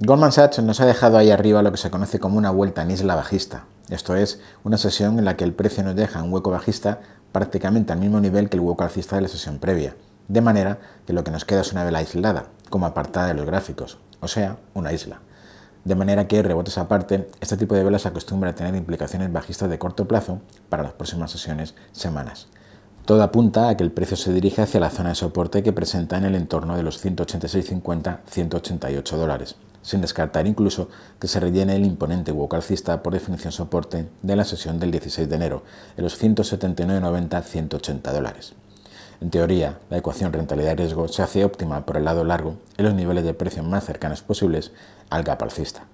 Goldman Sachs nos ha dejado ahí arriba lo que se conoce como una vuelta en isla bajista. Esto es, una sesión en la que el precio nos deja un hueco bajista prácticamente al mismo nivel que el hueco alcista de la sesión previa, de manera que lo que nos queda es una vela aislada, como apartada de los gráficos, o sea, una isla. De manera que, rebotes aparte, este tipo de velas acostumbra a tener implicaciones bajistas de corto plazo para las próximas sesiones, semanas. Todo apunta a que el precio se dirige hacia la zona de soporte que presenta en el entorno de los 186,50-188 dólares, sin descartar incluso que se rellene el imponente hueco alcista por definición soporte de la sesión del 16 de enero, en los 179,90-180 dólares. En teoría, la ecuación rentabilidad-riesgo se hace óptima por el lado largo en los niveles de precio más cercanos posibles al gap alcista.